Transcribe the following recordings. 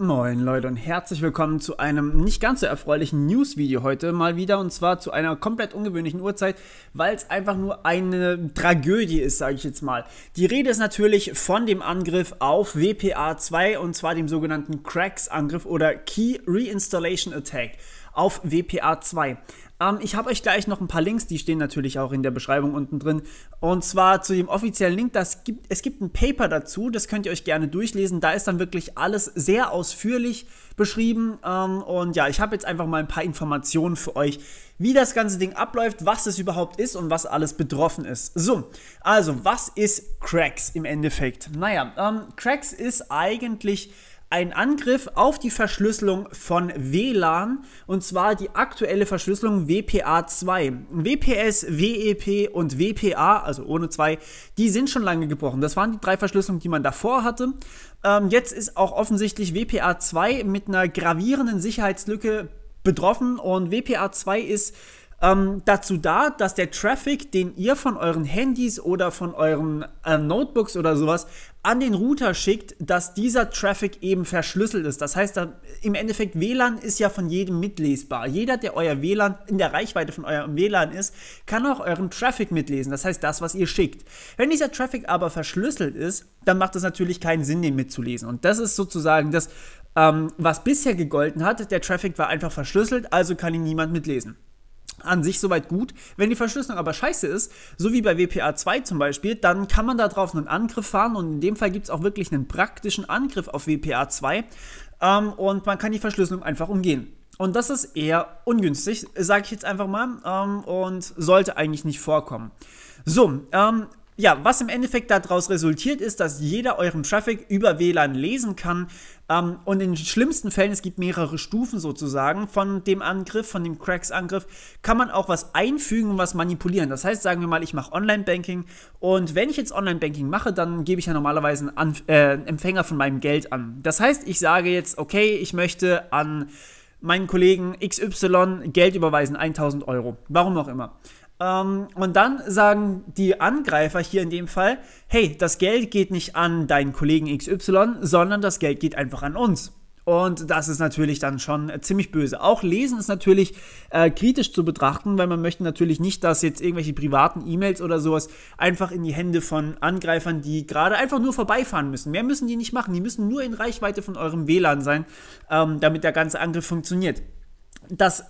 Moin Leute und herzlich willkommen zu einem nicht ganz so erfreulichen News-Video heute mal wieder und zwar zu einer komplett ungewöhnlichen Uhrzeit, weil es einfach nur eine Tragödie ist, sage ich jetzt mal. Die Rede ist natürlich von dem Angriff auf WPA2 und zwar dem sogenannten Cracks-Angriff oder Key Reinstallation Attack auf WPA 2. Ähm, ich habe euch gleich noch ein paar Links, die stehen natürlich auch in der Beschreibung unten drin. Und zwar zu dem offiziellen Link, das gibt, es gibt ein Paper dazu, das könnt ihr euch gerne durchlesen. Da ist dann wirklich alles sehr ausführlich beschrieben. Ähm, und ja, ich habe jetzt einfach mal ein paar Informationen für euch, wie das ganze Ding abläuft, was es überhaupt ist und was alles betroffen ist. So, also was ist Cracks im Endeffekt? Naja, ähm, Cracks ist eigentlich ein Angriff auf die Verschlüsselung von WLAN und zwar die aktuelle Verschlüsselung WPA2. WPS, WEP und WPA, also ohne zwei, die sind schon lange gebrochen. Das waren die drei Verschlüsselungen, die man davor hatte. Ähm, jetzt ist auch offensichtlich WPA2 mit einer gravierenden Sicherheitslücke betroffen und WPA2 ist ähm, dazu da, dass der Traffic, den ihr von euren Handys oder von euren äh, Notebooks oder sowas an den Router schickt, dass dieser Traffic eben verschlüsselt ist. Das heißt, da, im Endeffekt WLAN ist ja von jedem mitlesbar. Jeder, der euer WLAN in der Reichweite von eurem WLAN ist, kann auch euren Traffic mitlesen. Das heißt, das, was ihr schickt. Wenn dieser Traffic aber verschlüsselt ist, dann macht es natürlich keinen Sinn, den mitzulesen. Und das ist sozusagen das, ähm, was bisher gegolten hat. Der Traffic war einfach verschlüsselt, also kann ihn niemand mitlesen an sich soweit gut. Wenn die Verschlüsselung aber scheiße ist, so wie bei WPA 2 zum Beispiel, dann kann man darauf einen Angriff fahren und in dem Fall gibt es auch wirklich einen praktischen Angriff auf WPA 2 ähm, und man kann die Verschlüsselung einfach umgehen. Und das ist eher ungünstig, sage ich jetzt einfach mal, ähm, und sollte eigentlich nicht vorkommen. So, ähm, ja, was im Endeffekt daraus resultiert ist, dass jeder euren Traffic über WLAN lesen kann. Ähm, und in schlimmsten Fällen, es gibt mehrere Stufen sozusagen von dem Angriff, von dem Cracks-Angriff, kann man auch was einfügen und was manipulieren. Das heißt, sagen wir mal, ich mache Online-Banking und wenn ich jetzt Online-Banking mache, dann gebe ich ja normalerweise einen Anf äh, Empfänger von meinem Geld an. Das heißt, ich sage jetzt, okay, ich möchte an meinen Kollegen XY Geld überweisen, 1000 Euro, warum auch immer. Ähm, und dann sagen die Angreifer hier in dem Fall, hey, das Geld geht nicht an deinen Kollegen XY, sondern das Geld geht einfach an uns. Und das ist natürlich dann schon ziemlich böse. Auch Lesen ist natürlich äh, kritisch zu betrachten, weil man möchte natürlich nicht, dass jetzt irgendwelche privaten E-Mails oder sowas einfach in die Hände von Angreifern, die gerade einfach nur vorbeifahren müssen. Mehr müssen die nicht machen. Die müssen nur in Reichweite von eurem WLAN sein, ähm, damit der ganze Angriff funktioniert. Das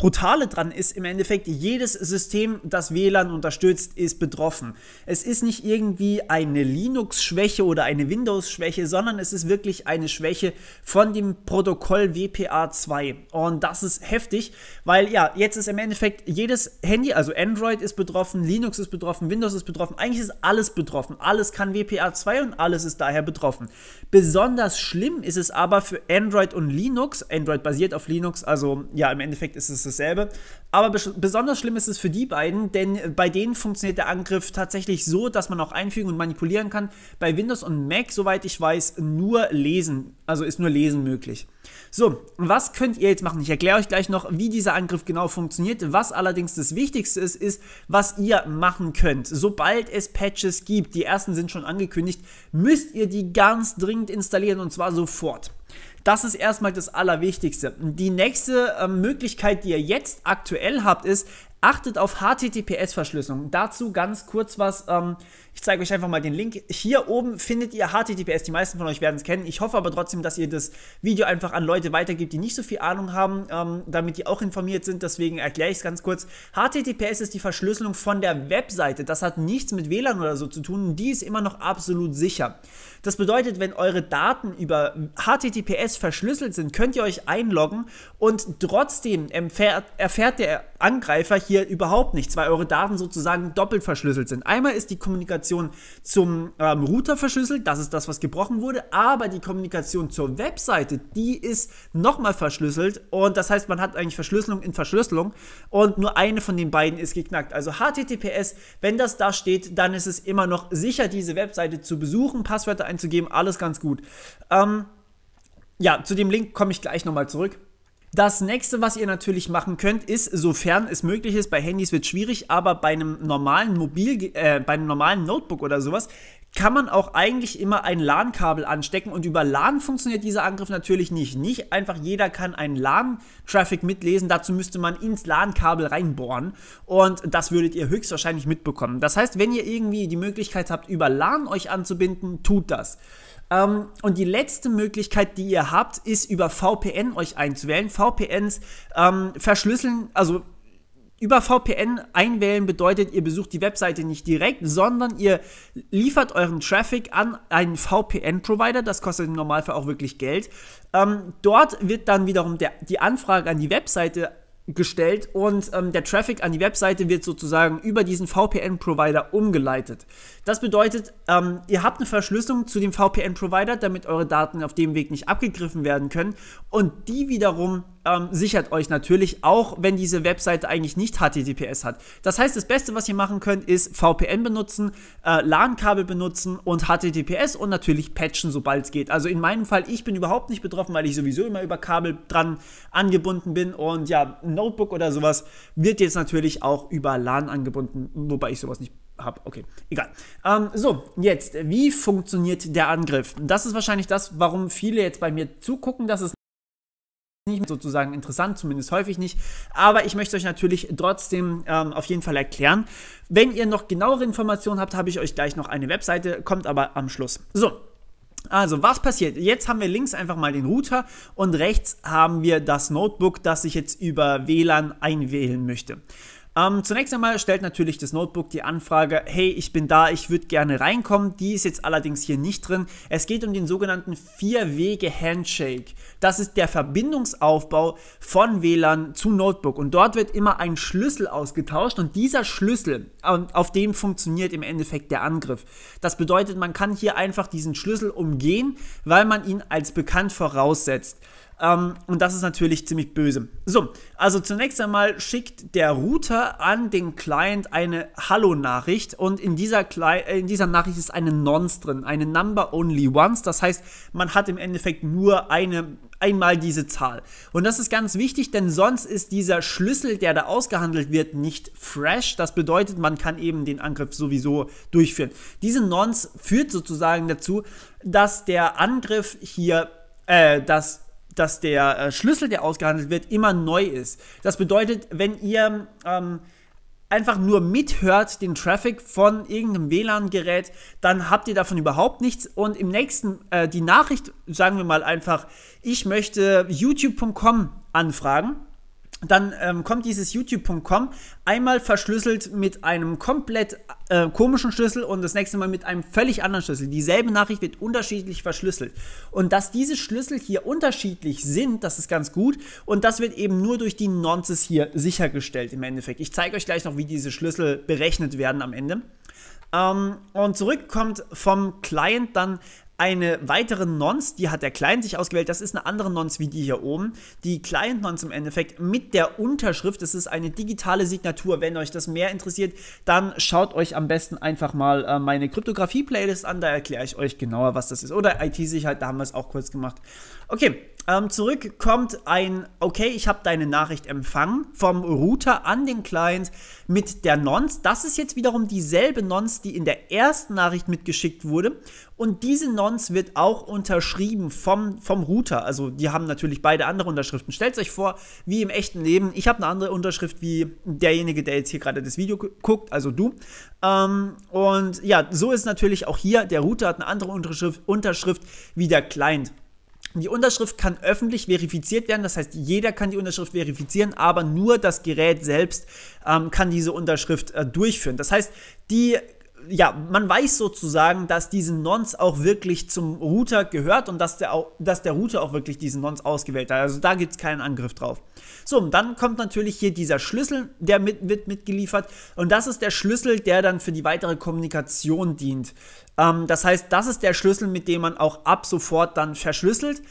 Brutale dran ist im Endeffekt, jedes System, das WLAN unterstützt, ist betroffen. Es ist nicht irgendwie eine Linux-Schwäche oder eine Windows-Schwäche, sondern es ist wirklich eine Schwäche von dem Protokoll WPA2. Und das ist heftig, weil ja, jetzt ist im Endeffekt jedes Handy, also Android ist betroffen, Linux ist betroffen, Windows ist betroffen, eigentlich ist alles betroffen. Alles kann WPA2 und alles ist daher betroffen. Besonders schlimm ist es aber für Android und Linux. Android basiert auf Linux, also ja, im Endeffekt ist es dasselbe. Aber besonders schlimm ist es für die beiden, denn bei denen funktioniert der Angriff tatsächlich so, dass man auch einfügen und manipulieren kann. Bei Windows und Mac, soweit ich weiß, nur lesen, also ist nur lesen möglich. So, was könnt ihr jetzt machen? Ich erkläre euch gleich noch, wie dieser Angriff genau funktioniert. Was allerdings das Wichtigste ist, ist, was ihr machen könnt. Sobald es Patches gibt, die ersten sind schon angekündigt, müsst ihr die ganz dringend installieren und zwar sofort. Das ist erstmal das Allerwichtigste. Die nächste äh, Möglichkeit, die ihr jetzt aktuell habt, ist, achtet auf HTTPS-Verschlüsselung. Dazu ganz kurz was. Ähm, ich zeige euch einfach mal den Link. Hier oben findet ihr HTTPS. Die meisten von euch werden es kennen. Ich hoffe aber trotzdem, dass ihr das Video einfach an Leute weitergibt, die nicht so viel Ahnung haben, ähm, damit die auch informiert sind. Deswegen erkläre ich es ganz kurz. HTTPS ist die Verschlüsselung von der Webseite. Das hat nichts mit WLAN oder so zu tun. Die ist immer noch absolut sicher. Das bedeutet, wenn eure Daten über HTTPS verschlüsselt sind, könnt ihr euch einloggen und trotzdem erfährt, erfährt der Angreifer hier überhaupt nichts, weil eure Daten sozusagen doppelt verschlüsselt sind. Einmal ist die Kommunikation zum ähm, Router verschlüsselt, das ist das, was gebrochen wurde, aber die Kommunikation zur Webseite, die ist nochmal verschlüsselt und das heißt, man hat eigentlich Verschlüsselung in Verschlüsselung und nur eine von den beiden ist geknackt. Also HTTPS, wenn das da steht, dann ist es immer noch sicher, diese Webseite zu besuchen, Passwörter einzugeben, alles ganz gut. Ähm, ja, zu dem Link komme ich gleich nochmal zurück. Das nächste, was ihr natürlich machen könnt, ist, sofern es möglich ist, bei Handys wird es schwierig, aber bei einem normalen Mobil, äh, bei einem normalen Notebook oder sowas, kann man auch eigentlich immer ein LAN-Kabel anstecken und über LAN funktioniert dieser Angriff natürlich nicht. Nicht einfach jeder kann einen LAN-Traffic mitlesen, dazu müsste man ins LAN-Kabel reinbohren und das würdet ihr höchstwahrscheinlich mitbekommen. Das heißt, wenn ihr irgendwie die Möglichkeit habt, über LAN euch anzubinden, tut das. Um, ähm, und die letzte Möglichkeit, die ihr habt, ist über VPN euch einzuwählen. VPNs um, ähm, verschlüsseln, also über VPN einwählen bedeutet, ihr besucht die Webseite nicht direkt, sondern ihr liefert euren Traffic an einen VPN-Provider. Das kostet im Normalfall auch wirklich Geld. Ähm, dort wird dann wiederum der, die Anfrage an die Webseite gestellt und ähm, der Traffic an die Webseite wird sozusagen über diesen VPN-Provider umgeleitet. Das bedeutet, ähm, ihr habt eine Verschlüsselung zu dem VPN-Provider, damit eure Daten auf dem Weg nicht abgegriffen werden können und die wiederum ähm, sichert euch natürlich, auch wenn diese Webseite eigentlich nicht HTTPS hat. Das heißt, das Beste, was ihr machen könnt, ist VPN benutzen, äh, LAN-Kabel benutzen und HTTPS und natürlich patchen, sobald es geht. Also in meinem Fall, ich bin überhaupt nicht betroffen, weil ich sowieso immer über Kabel dran angebunden bin und ja, ein Notebook oder sowas wird jetzt natürlich auch über LAN angebunden, wobei ich sowas nicht habe. Okay, egal. Ähm, so, jetzt, wie funktioniert der Angriff? Das ist wahrscheinlich das, warum viele jetzt bei mir zugucken, dass es nicht sozusagen interessant, zumindest häufig nicht. Aber ich möchte euch natürlich trotzdem ähm, auf jeden Fall erklären. Wenn ihr noch genauere Informationen habt, habe ich euch gleich noch eine Webseite, kommt aber am Schluss. So, also, was passiert? Jetzt haben wir links einfach mal den Router und rechts haben wir das Notebook, das ich jetzt über WLAN einwählen möchte. Ähm, zunächst einmal stellt natürlich das Notebook die Anfrage, hey, ich bin da, ich würde gerne reinkommen. Die ist jetzt allerdings hier nicht drin. Es geht um den sogenannten Vier-Wege-Handshake. Das ist der Verbindungsaufbau von WLAN zu Notebook. Und dort wird immer ein Schlüssel ausgetauscht und dieser Schlüssel, ähm, auf dem funktioniert im Endeffekt der Angriff. Das bedeutet, man kann hier einfach diesen Schlüssel umgehen, weil man ihn als bekannt voraussetzt. Ähm, und das ist natürlich ziemlich böse. So, also zunächst einmal schickt der Router an den Client eine Hallo-Nachricht und in dieser, äh, in dieser Nachricht ist eine Nonce drin, eine Number Only Once. Das heißt, man hat im Endeffekt nur eine einmal diese Zahl. Und das ist ganz wichtig, denn sonst ist dieser Schlüssel, der da ausgehandelt wird, nicht fresh. Das bedeutet, man kann eben den Angriff sowieso durchführen. Diese Nonce führt sozusagen dazu, dass der Angriff hier, äh, dass dass der äh, Schlüssel, der ausgehandelt wird, immer neu ist. Das bedeutet, wenn ihr ähm, einfach nur mithört den Traffic von irgendeinem WLAN-Gerät, dann habt ihr davon überhaupt nichts. Und im nächsten, äh, die Nachricht, sagen wir mal einfach, ich möchte youtube.com anfragen dann ähm, kommt dieses YouTube.com einmal verschlüsselt mit einem komplett äh, komischen Schlüssel und das nächste Mal mit einem völlig anderen Schlüssel. Dieselbe Nachricht wird unterschiedlich verschlüsselt. Und dass diese Schlüssel hier unterschiedlich sind, das ist ganz gut. Und das wird eben nur durch die Nonces hier sichergestellt im Endeffekt. Ich zeige euch gleich noch, wie diese Schlüssel berechnet werden am Ende. Ähm, und zurück kommt vom Client dann eine weitere Nonce, die hat der Client sich ausgewählt. Das ist eine andere Nonce wie die hier oben. Die Client-Nonce im Endeffekt mit der Unterschrift. Das ist eine digitale Signatur. Wenn euch das mehr interessiert, dann schaut euch am besten einfach mal äh, meine Kryptografie-Playlist an. Da erkläre ich euch genauer, was das ist. Oder IT-Sicherheit, da haben wir es auch kurz gemacht. Okay, ähm, zurück kommt ein, okay, ich habe deine Nachricht empfangen vom Router an den Client mit der Nonce. Das ist jetzt wiederum dieselbe Nonce, die in der ersten Nachricht mitgeschickt wurde. Und diese Nonce wird auch unterschrieben vom, vom Router. Also die haben natürlich beide andere Unterschriften. Stellt euch vor, wie im echten Leben. Ich habe eine andere Unterschrift wie derjenige, der jetzt hier gerade das Video guckt, also du. Ähm, und ja, so ist natürlich auch hier, der Router hat eine andere Unterschrift, Unterschrift wie der Client. Die Unterschrift kann öffentlich verifiziert werden, das heißt, jeder kann die Unterschrift verifizieren, aber nur das Gerät selbst ähm, kann diese Unterschrift äh, durchführen. Das heißt, die ja, man weiß sozusagen, dass diese Nonce auch wirklich zum Router gehört und dass der, auch, dass der Router auch wirklich diesen Nonce ausgewählt hat. Also da gibt es keinen Angriff drauf. So, und dann kommt natürlich hier dieser Schlüssel, der mit, wird mitgeliefert. Und das ist der Schlüssel, der dann für die weitere Kommunikation dient. Ähm, das heißt, das ist der Schlüssel, mit dem man auch ab sofort dann verschlüsselt.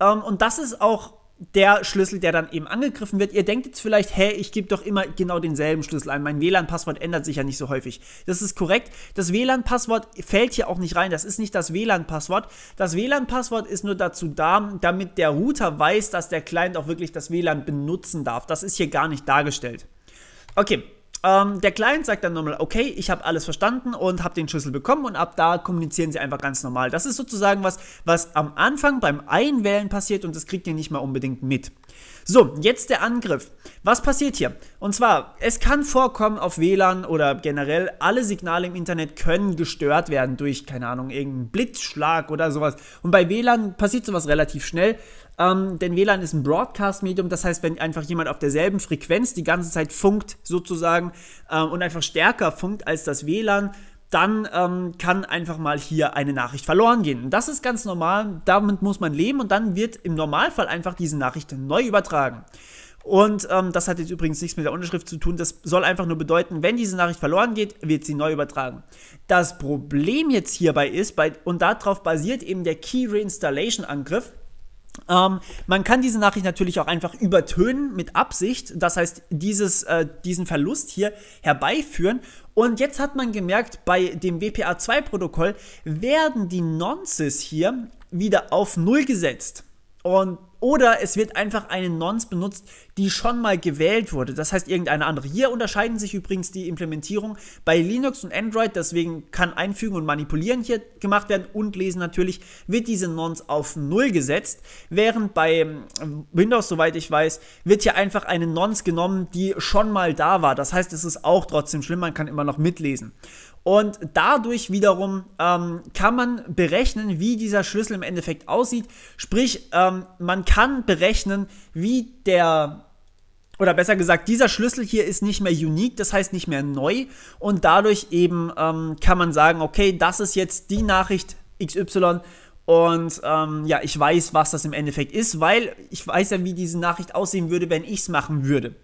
Ähm, und das ist auch der Schlüssel, der dann eben angegriffen wird. Ihr denkt jetzt vielleicht, hey, ich gebe doch immer genau denselben Schlüssel ein. Mein WLAN-Passwort ändert sich ja nicht so häufig. Das ist korrekt. Das WLAN-Passwort fällt hier auch nicht rein. Das ist nicht das WLAN-Passwort. Das WLAN-Passwort ist nur dazu da, damit der Router weiß, dass der Client auch wirklich das WLAN benutzen darf. Das ist hier gar nicht dargestellt. Okay, ähm, der Client sagt dann nochmal, okay, ich habe alles verstanden und habe den Schlüssel bekommen und ab da kommunizieren sie einfach ganz normal. Das ist sozusagen was, was am Anfang beim Einwählen passiert und das kriegt ihr nicht mal unbedingt mit. So, jetzt der Angriff. Was passiert hier? Und zwar, es kann vorkommen auf WLAN oder generell, alle Signale im Internet können gestört werden durch, keine Ahnung, irgendeinen Blitzschlag oder sowas. Und bei WLAN passiert sowas relativ schnell. Ähm, denn WLAN ist ein Broadcast-Medium, das heißt, wenn einfach jemand auf derselben Frequenz die ganze Zeit funkt sozusagen ähm, und einfach stärker funkt als das WLAN, dann ähm, kann einfach mal hier eine Nachricht verloren gehen. das ist ganz normal, damit muss man leben und dann wird im Normalfall einfach diese Nachricht neu übertragen. Und ähm, das hat jetzt übrigens nichts mit der Unterschrift zu tun. Das soll einfach nur bedeuten, wenn diese Nachricht verloren geht, wird sie neu übertragen. Das Problem jetzt hierbei ist, bei, und darauf basiert eben der Key Reinstallation Angriff, ähm, man kann diese Nachricht natürlich auch einfach übertönen mit Absicht, das heißt dieses, äh, diesen Verlust hier herbeiführen. Und jetzt hat man gemerkt, bei dem WPA2-Protokoll werden die Nonces hier wieder auf Null gesetzt. Und oder es wird einfach eine Nonce benutzt, die schon mal gewählt wurde. Das heißt, irgendeine andere. Hier unterscheiden sich übrigens die Implementierung bei Linux und Android. Deswegen kann Einfügen und Manipulieren hier gemacht werden und Lesen natürlich. Wird diese Nonce auf Null gesetzt. Während bei ähm, Windows, soweit ich weiß, wird hier einfach eine Nonce genommen, die schon mal da war. Das heißt, es ist auch trotzdem schlimm. Man kann immer noch mitlesen. Und dadurch wiederum ähm, kann man berechnen, wie dieser Schlüssel im Endeffekt aussieht. Sprich, ähm, man kann berechnen, wie der oder besser gesagt, dieser Schlüssel hier ist nicht mehr unique, das heißt nicht mehr neu und dadurch eben ähm, kann man sagen, okay, das ist jetzt die Nachricht XY und ähm, ja, ich weiß, was das im Endeffekt ist, weil ich weiß ja, wie diese Nachricht aussehen würde, wenn ich es machen würde.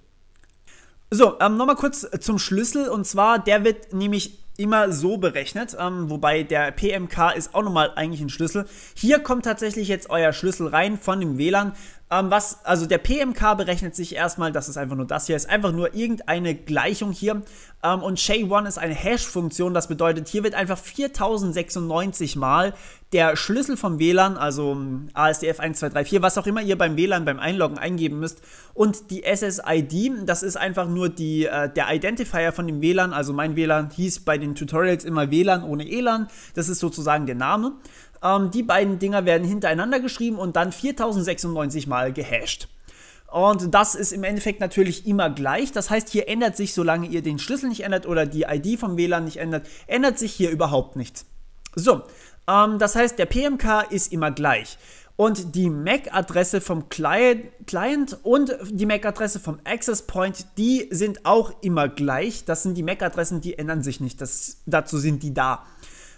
So, ähm, nochmal kurz zum Schlüssel und zwar, der wird nämlich immer so berechnet, ähm, wobei der PMK ist auch nochmal eigentlich ein Schlüssel. Hier kommt tatsächlich jetzt euer Schlüssel rein von dem WLAN. Ähm, was, also der PMK berechnet sich erstmal, das ist einfach nur das hier, ist einfach nur irgendeine Gleichung hier. Ähm, und SHA-1 ist eine Hash-Funktion, das bedeutet, hier wird einfach 4096 mal der Schlüssel vom WLAN, also hm, ASDF1234, was auch immer ihr beim WLAN beim Einloggen eingeben müsst, und die SSID, das ist einfach nur die, äh, der Identifier von dem WLAN, also mein WLAN hieß bei den Tutorials immer WLAN ohne ELAN, das ist sozusagen der Name. Ähm, die beiden Dinger werden hintereinander geschrieben und dann 4096 mal gehasht. Und das ist im Endeffekt natürlich immer gleich. Das heißt, hier ändert sich, solange ihr den Schlüssel nicht ändert oder die ID vom WLAN nicht ändert, ändert sich hier überhaupt nichts. So, ähm, das heißt, der PMK ist immer gleich. Und die MAC-Adresse vom Client, und die MAC-Adresse vom Access Point, die sind auch immer gleich. Das sind die MAC-Adressen, die ändern sich nicht. Das, dazu sind die da.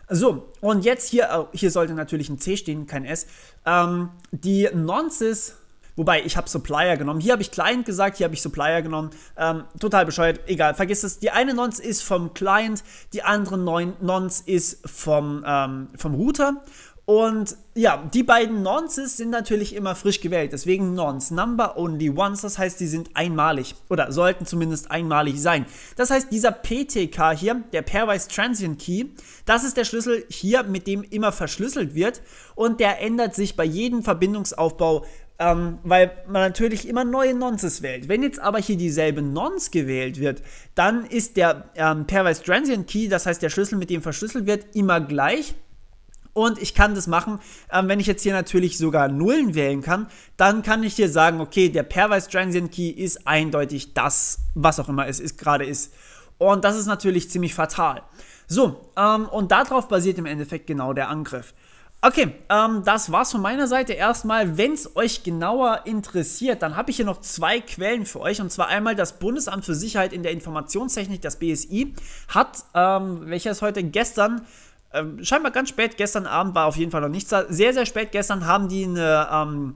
So, und jetzt hier, äh, hier sollte natürlich ein C stehen, kein S. Ähm, die Nonces, wobei ich habe Supplier genommen. Hier habe ich Client gesagt, hier habe ich Supplier genommen. Ähm, total bescheuert, egal, vergiss es. Die eine Nonce ist vom Client, die andere Nonce ist vom, ähm, vom Router. Und ja, die beiden Nonces sind natürlich immer frisch gewählt. Deswegen Nonce, Number Only Once, das heißt, die sind einmalig oder sollten zumindest einmalig sein. Das heißt, dieser PTK hier, der Pairwise Transient Key, das ist der Schlüssel hier, mit dem immer verschlüsselt wird und der ändert sich bei jedem Verbindungsaufbau, ähm, weil man natürlich immer neue Nonces wählt. Wenn jetzt aber hier dieselbe Nonce gewählt wird, dann ist der ähm, Pairwise Transient Key, das heißt der Schlüssel, mit dem verschlüsselt wird, immer gleich und ich kann das machen. Ähm, wenn ich jetzt hier natürlich sogar Nullen wählen kann, dann kann ich hier sagen, okay, der Pairwise Transient Key ist eindeutig das, was auch immer es ist, gerade ist. Und das ist natürlich ziemlich fatal. So, ähm, und darauf basiert im Endeffekt genau der Angriff. Okay, ähm, das war's von meiner Seite erstmal. Wenn es euch genauer interessiert, dann habe ich hier noch zwei Quellen für euch. Und zwar einmal das Bundesamt für Sicherheit in der Informationstechnik, das BSI, hat, ähm, welches heute gestern ähm, scheinbar ganz spät gestern Abend war auf jeden Fall noch nichts da. Sehr, sehr spät gestern haben die eine ähm,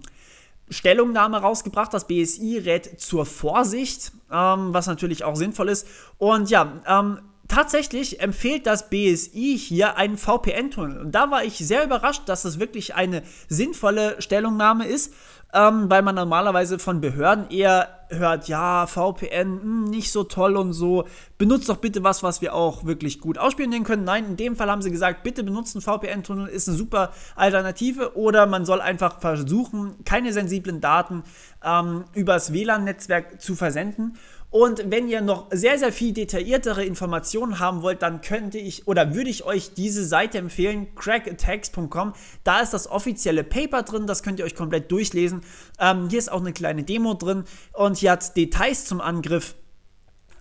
Stellungnahme rausgebracht. Das BSI rät zur Vorsicht, ähm, was natürlich auch sinnvoll ist. Und ja, ähm, tatsächlich empfiehlt das BSI hier einen VPN-Tunnel. Und da war ich sehr überrascht, dass das wirklich eine sinnvolle Stellungnahme ist, ähm, weil man normalerweise von Behörden eher hört, ja, VPN mh, hm, nicht so toll und so, benutzt doch bitte was, was wir auch wirklich gut ausspielen können. Nein, in dem Fall haben sie gesagt, bitte benutzen VPN-Tunnel, ist eine super Alternative oder man soll einfach versuchen, keine sensiblen Daten ähm, übers WLAN-Netzwerk zu versenden. Und wenn ihr noch sehr, sehr viel detailliertere Informationen haben wollt, dann könnte ich oder würde ich euch diese Seite empfehlen, crackattacks.com. Da ist das offizielle Paper drin, das könnt ihr euch komplett durchlesen. Ähm, hier ist auch eine kleine Demo drin und hier hat Details zum Angriff.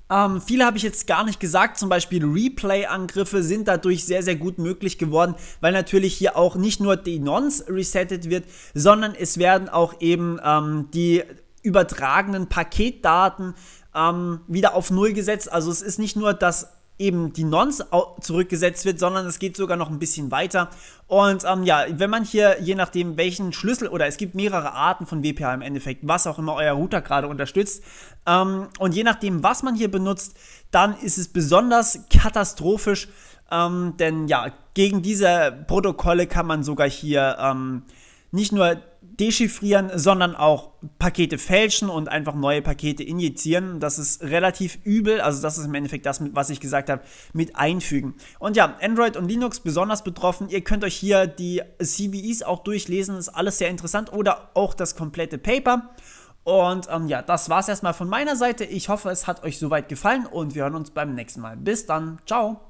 Ähm, viele habe ich jetzt gar nicht gesagt, zum Beispiel Replay-Angriffe sind dadurch sehr, sehr gut möglich geworden, weil natürlich hier auch nicht nur die Nons resettet wird, sondern es werden auch eben ähm, die übertragenen Paketdaten ähm, wieder auf Null gesetzt. Also es ist nicht nur, dass eben die Nons zurückgesetzt wird, sondern es geht sogar noch ein bisschen weiter. Und ähm, ja, wenn man hier, je nachdem welchen Schlüssel, oder es gibt mehrere Arten von WPA im Endeffekt, was auch immer euer Router gerade unterstützt, ähm, und je nachdem, was man hier benutzt, dann ist es besonders katastrophisch, ähm, denn ja, gegen diese Protokolle kann man sogar hier ähm, nicht nur dechiffrieren, sondern auch Pakete fälschen und einfach neue Pakete injizieren. Das ist relativ übel. Also das ist im Endeffekt das, was ich gesagt habe, mit einfügen. Und ja, Android und Linux besonders betroffen. Ihr könnt euch hier die CVEs auch durchlesen. Ist alles sehr interessant. Oder auch das komplette Paper. Und ähm, ja, das war es erstmal von meiner Seite. Ich hoffe, es hat euch soweit gefallen und wir hören uns beim nächsten Mal. Bis dann. Ciao.